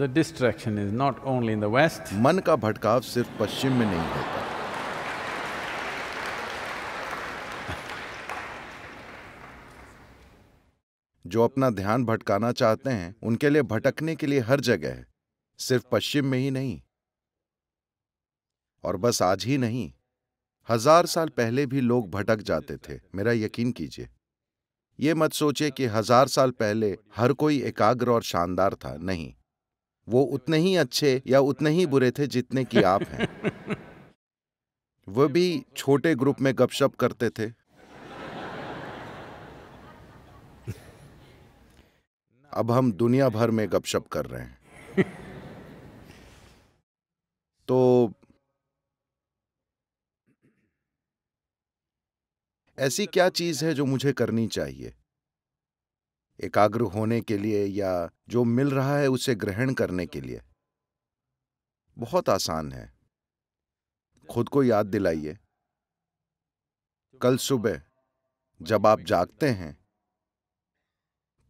The distraction is not only in the west. मन का भटकाव सिर्फ पश्चिम में नहीं होता जो अपना ध्यान भटकाना चाहते हैं उनके लिए भटकने के लिए हर जगह है सिर्फ पश्चिम में ही नहीं और बस आज ही नहीं हजार साल पहले भी लोग भटक जाते थे मेरा यकीन कीजिए ये मत सोचिए कि हजार साल पहले हर कोई एकाग्र और शानदार था नहीं वो उतने ही अच्छे या उतने ही बुरे थे जितने कि आप हैं वह भी छोटे ग्रुप में गपशप करते थे अब हम दुनिया भर में गपशप कर रहे हैं तो ऐसी क्या चीज है जो मुझे करनी चाहिए एकाग्र होने के लिए या जो मिल रहा है उसे ग्रहण करने के लिए बहुत आसान है खुद को याद दिलाइए कल सुबह जब आप जागते हैं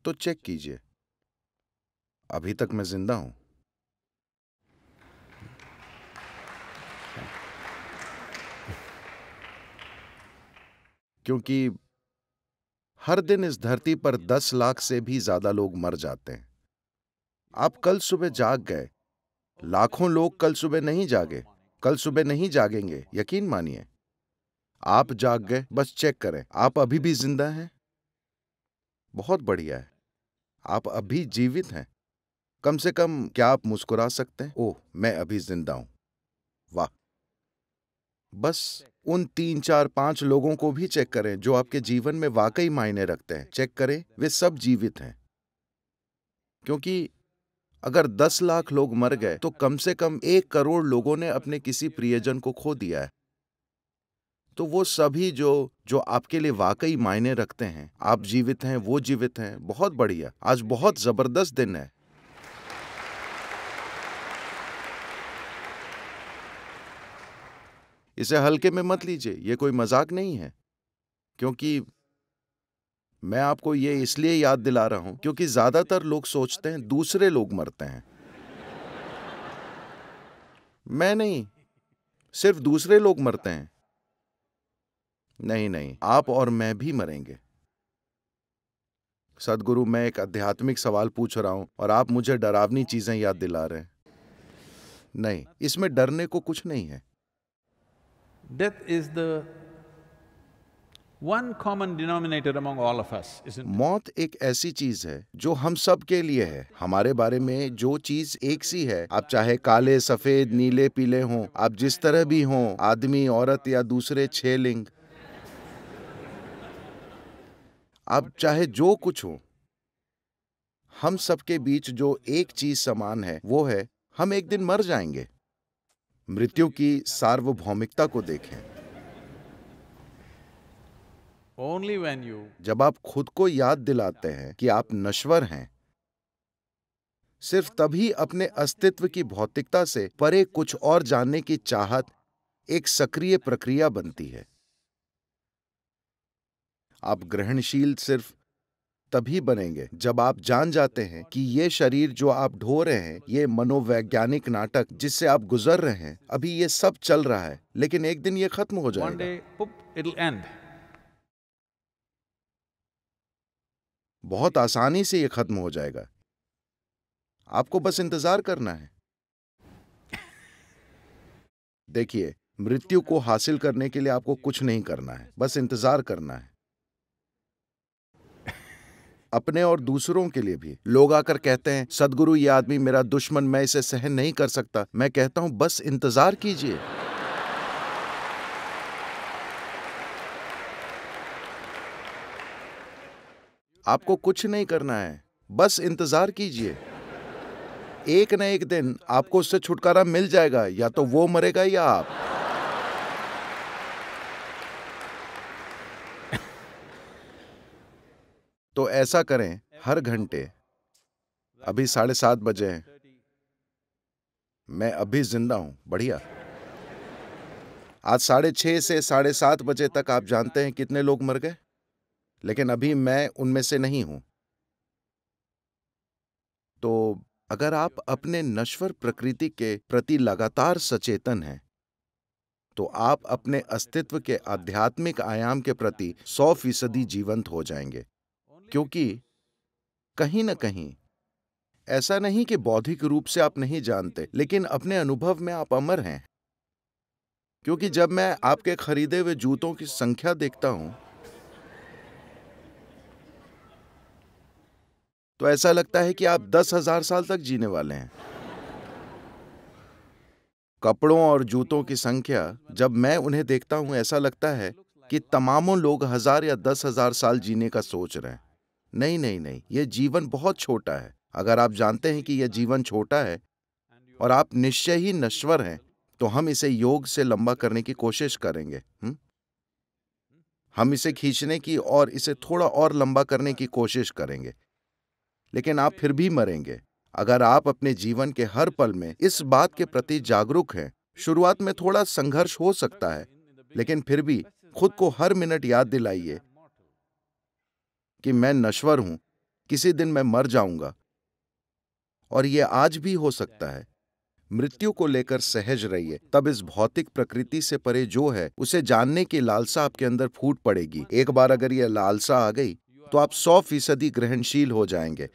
तो चेक कीजिए अभी तक मैं जिंदा हूं क्योंकि हर दिन इस धरती पर दस लाख से भी ज्यादा लोग मर जाते हैं आप कल सुबह जाग गए लाखों लोग कल सुबह नहीं जागे कल सुबह नहीं जागेंगे यकीन मानिए आप जाग गए बस चेक करें आप अभी भी जिंदा हैं बहुत बढ़िया है आप अभी जीवित हैं कम से कम क्या आप मुस्कुरा सकते हैं ओह मैं अभी जिंदा हूं वाह बस उन तीन चार पांच लोगों को भी चेक करें जो आपके जीवन में वाकई मायने रखते हैं चेक करें वे सब जीवित हैं क्योंकि अगर दस लाख लोग मर गए तो कम से कम एक करोड़ लोगों ने अपने किसी प्रियजन को खो दिया है तो वो सभी जो जो आपके लिए वाकई मायने रखते हैं आप जीवित हैं वो जीवित हैं बहुत बढ़िया आज बहुत जबरदस्त दिन है इसे हल्के में मत लीजिए यह कोई मजाक नहीं है क्योंकि मैं आपको ये इसलिए याद दिला रहा हूं क्योंकि ज्यादातर लोग सोचते हैं दूसरे लोग मरते हैं मैं नहीं सिर्फ दूसरे लोग मरते हैं नहीं नहीं आप और मैं भी मरेंगे सदगुरु मैं एक आध्यात्मिक सवाल पूछ रहा हूं और आप मुझे डरावनी चीजें याद दिला रहे हैं नहीं इसमें डरने को कुछ नहीं है Death is the one common denominator among all of us, isn't it? मौत एक ऐसी चीज है जो हम सब के लिए है हमारे बारे में जो चीज एक सी है आप चाहे काले सफेद नीले पीले हों आप जिस तरह भी हों आदमी औरत या दूसरे छह लिंग आप चाहे जो कुछ हो हम सबके बीच जो एक चीज समान है वो है हम एक दिन मर जाएंगे मृत्यु की सार्वभौमिकता को देखें जब आप खुद को याद दिलाते हैं कि आप नश्वर हैं सिर्फ तभी अपने अस्तित्व की भौतिकता से परे कुछ और जानने की चाहत एक सक्रिय प्रक्रिया बनती है आप ग्रहणशील सिर्फ तभी बनेंगे जब आप जान जाते हैं कि ये शरीर जो आप ढो रहे हैं ये मनोवैज्ञानिक नाटक जिससे आप गुजर रहे हैं अभी ये सब चल रहा है लेकिन एक दिन ये खत्म हो जाएगा बहुत आसानी से ये खत्म हो जाएगा आपको बस इंतजार करना है देखिए मृत्यु को हासिल करने के लिए आपको कुछ नहीं करना है बस इंतजार करना है अपने और दूसरों के लिए भी लोग आकर कहते हैं सदगुरु ये आदमी मेरा दुश्मन मैं इसे सहन नहीं कर सकता मैं कहता हूं बस इंतजार कीजिए आपको कुछ नहीं करना है बस इंतजार कीजिए एक न एक दिन आपको उससे छुटकारा मिल जाएगा या तो वो मरेगा या आप तो ऐसा करें हर घंटे अभी साढ़े सात बजे हैं मैं अभी जिंदा हूं बढ़िया आज साढ़े छः से साढ़े सात बजे तक आप जानते हैं कितने लोग मर गए लेकिन अभी मैं उनमें से नहीं हूं तो अगर आप अपने नश्वर प्रकृति के प्रति लगातार सचेतन हैं तो आप अपने अस्तित्व के आध्यात्मिक आयाम के प्रति सौ फीसदी जीवंत हो जाएंगे क्योंकि कहीं ना कहीं ऐसा नहीं कि बौद्धिक रूप से आप नहीं जानते लेकिन अपने अनुभव में आप अमर हैं क्योंकि जब मैं आपके खरीदे हुए जूतों की संख्या देखता हूं तो ऐसा लगता है कि आप दस हजार साल तक जीने वाले हैं कपड़ों और जूतों की संख्या जब मैं उन्हें देखता हूं ऐसा लगता है कि तमामों लोग हजार या दस हजार साल जीने का सोच रहे हैं नहीं नहीं नहीं यह जीवन बहुत छोटा है अगर आप जानते हैं कि यह जीवन छोटा है और आप निश्चय ही नश्वर हैं तो हम इसे योग से लंबा करने की कोशिश करेंगे हुँ? हम इसे खींचने की और इसे थोड़ा और लंबा करने की कोशिश करेंगे लेकिन आप फिर भी मरेंगे अगर आप अपने जीवन के हर पल में इस बात के प्रति जागरूक हैं शुरुआत में थोड़ा संघर्ष हो सकता है लेकिन फिर भी खुद को हर मिनट याद दिलाइए कि मैं नश्वर हूं किसी दिन मैं मर जाऊंगा और यह आज भी हो सकता है मृत्यु को लेकर सहज रहिए तब इस भौतिक प्रकृति से परे जो है उसे जानने की लालसा आपके अंदर फूट पड़ेगी एक बार अगर यह लालसा आ गई तो आप सौ फीसदी ग्रहणशील हो जाएंगे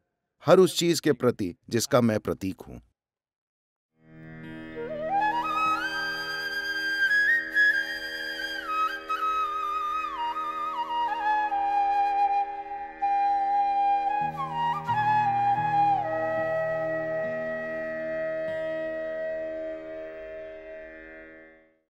हर उस चीज के प्रति जिसका मैं प्रतीक हूं